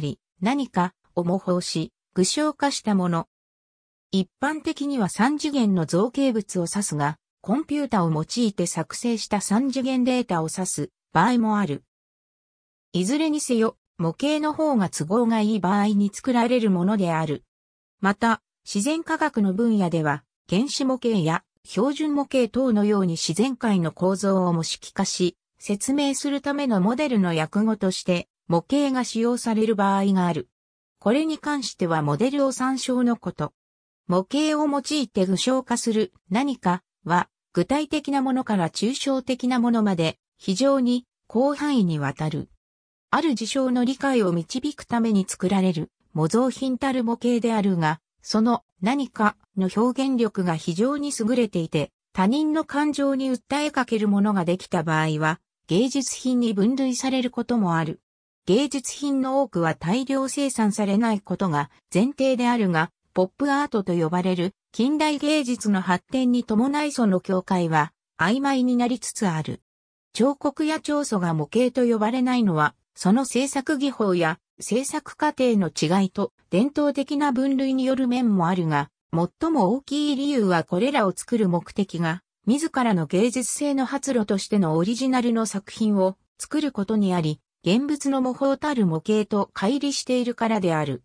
り、何かを模倣し、具象化したもの。一般的には三次元の造形物を指すが、コンピュータを用いて作成した三次元データを指す場合もある。いずれにせよ、模型の方が都合がいい場合に作られるものである。また、自然科学の分野では、原子模型や標準模型等のように自然界の構造を模式化し、説明するためのモデルの訳語として模型が使用される場合がある。これに関してはモデルを参照のこと。模型を用いて具象化する何かは具体的なものから抽象的なものまで非常に広範囲にわたる。ある事象の理解を導くために作られる模造品たる模型であるが、その何かの表現力が非常に優れていて、他人の感情に訴えかけるものができた場合は、芸術品に分類されることもある。芸術品の多くは大量生産されないことが前提であるが、ポップアートと呼ばれる近代芸術の発展に伴いその境界は曖昧になりつつある。彫刻や彫塑が模型と呼ばれないのは、その制作技法や制作過程の違いと伝統的な分類による面もあるが、最も大きい理由はこれらを作る目的が、自らの芸術性の発露としてのオリジナルの作品を作ることにあり、現物の模倣たる模型と乖離しているからである。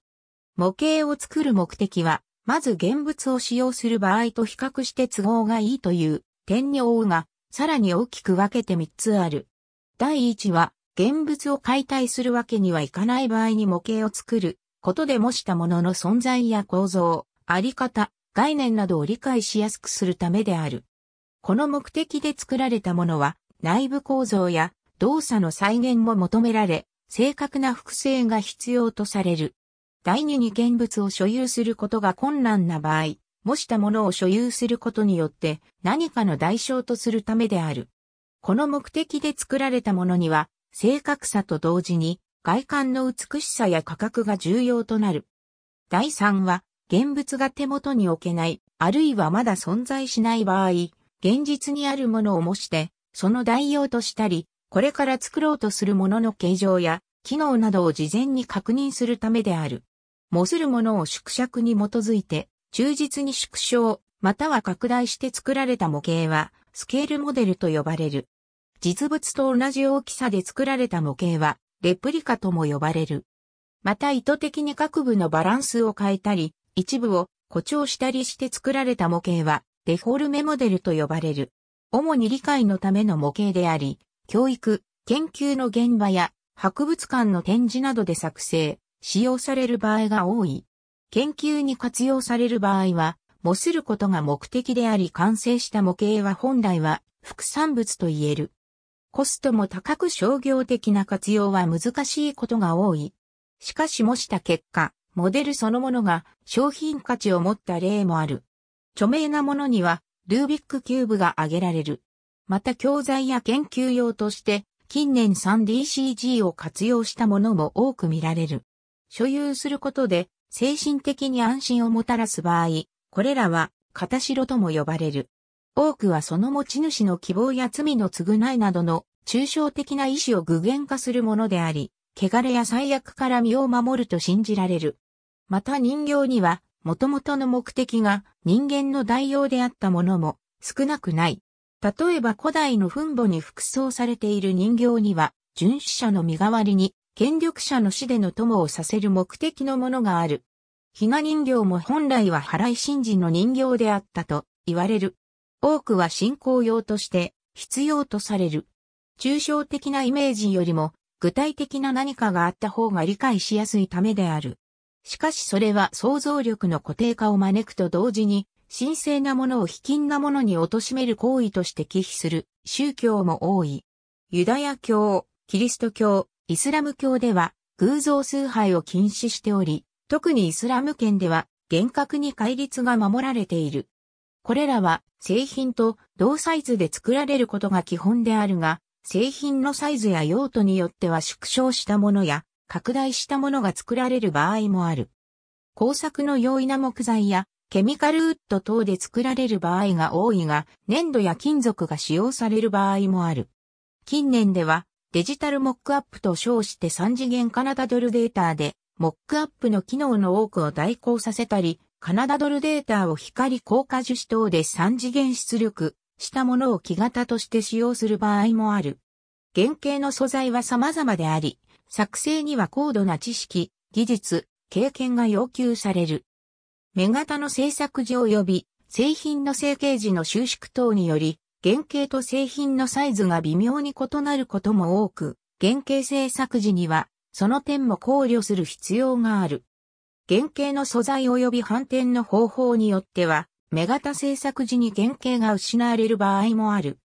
模型を作る目的は、まず現物を使用する場合と比較して都合がいいという点に応うが、さらに大きく分けて3つある。第1は、現物を解体するわけにはいかない場合に模型を作ることで模したものの存在や構造、あり方、概念などを理解しやすくするためである。この目的で作られたものは内部構造や動作の再現も求められ、正確な複製が必要とされる。第二に現物を所有することが困難な場合、模したものを所有することによって何かの代償とするためである。この目的で作られたものには、正確さと同時に外観の美しさや価格が重要となる。第三は、現物が手元に置けない、あるいはまだ存在しない場合、現実にあるものを模して、その代用としたり、これから作ろうとするものの形状や機能などを事前に確認するためである。模するものを縮尺に基づいて、忠実に縮小、または拡大して作られた模型は、スケールモデルと呼ばれる。実物と同じ大きさで作られた模型は、レプリカとも呼ばれる。また意図的に各部のバランスを変えたり、一部を誇張したりして作られた模型は、デフォルメモデルと呼ばれる。主に理解のための模型であり、教育、研究の現場や博物館の展示などで作成、使用される場合が多い。研究に活用される場合は、模することが目的であり完成した模型は本来は副産物と言える。コストも高く商業的な活用は難しいことが多い。しかし模した結果、モデルそのものが商品価値を持った例もある。著名なものには、ルービックキューブが挙げられる。また教材や研究用として、近年 3DCG を活用したものも多く見られる。所有することで、精神的に安心をもたらす場合、これらは、片白とも呼ばれる。多くはその持ち主の希望や罪の償いなどの抽象的な意思を具現化するものであり、汚れや最悪から身を守ると信じられる。また人形には、もともとの目的が人間の代用であったものも少なくない。例えば古代の墳墓に服装されている人形には、殉死者の身代わりに、権力者の死での友をさせる目的のものがある。ひな人形も本来は払い神事の人形であったと言われる。多くは信仰用として必要とされる。抽象的なイメージよりも具体的な何かがあった方が理解しやすいためである。しかしそれは想像力の固定化を招くと同時に神聖なものを卑近なものに貶める行為として忌避する宗教も多い。ユダヤ教、キリスト教、イスラム教では偶像崇拝を禁止しており、特にイスラム圏では厳格に戒律が守られている。これらは製品と同サイズで作られることが基本であるが、製品のサイズや用途によっては縮小したものや拡大したものが作られる場合もある。工作の容易な木材やケミカルウッド等で作られる場合が多いが、粘土や金属が使用される場合もある。近年では、デジタルモックアップと称して3次元カナダドルデータで、モックアップの機能の多くを代行させたり、カナダドルデータを光硬化樹脂等で3次元出力したものを木型として使用する場合もある。原型の素材は様々であり、作成には高度な知識、技術、経験が要求される。目型の製作時及び製品の成形時の収縮等により、原型と製品のサイズが微妙に異なることも多く、原型製作時には、その点も考慮する必要がある。原型の素材及び反転の方法によっては、目型製作時に原型が失われる場合もある。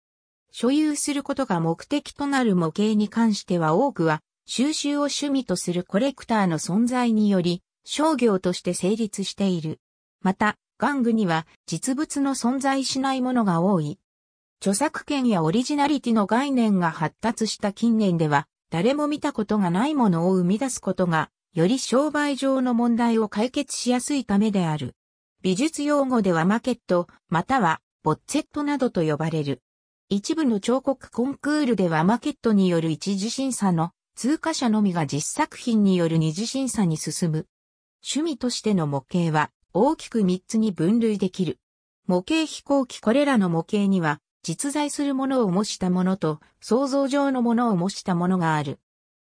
所有することが目的となる模型に関しては多くは、収集を趣味とするコレクターの存在により、商業として成立している。また、玩具には実物の存在しないものが多い。著作権やオリジナリティの概念が発達した近年では、誰も見たことがないものを生み出すことが、より商売上の問題を解決しやすいためである。美術用語ではマケット、またはボッツェットなどと呼ばれる。一部の彫刻コンクールではマケットによる一次審査の通過者のみが実作品による二次審査に進む趣味としての模型は大きく3つに分類できる。模型飛行機これらの模型には実在するものを模したものと想像上のものを模したものがある。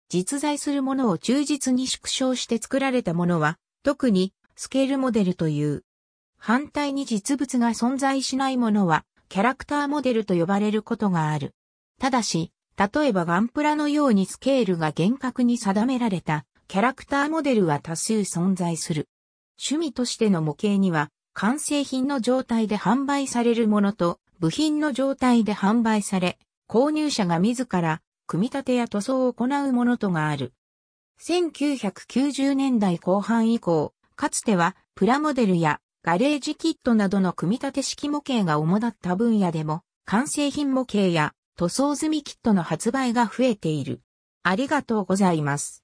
実在するものを忠実に縮小して作られたものは特にスケールモデルという。反対に実物が存在しないものはキャラクターモデルと呼ばれることがある。ただし、例えばガンプラのようにスケールが厳格に定められたキャラクターモデルは多数存在する。趣味としての模型には、完成品の状態で販売されるものと、部品の状態で販売され、購入者が自ら、組み立てや塗装を行うものとがある。1990年代後半以降、かつては、プラモデルや、ガレージキットなどの組み立て式模型が主だった分野でも、完成品模型や、塗装済みキットの発売が増えている。ありがとうございます。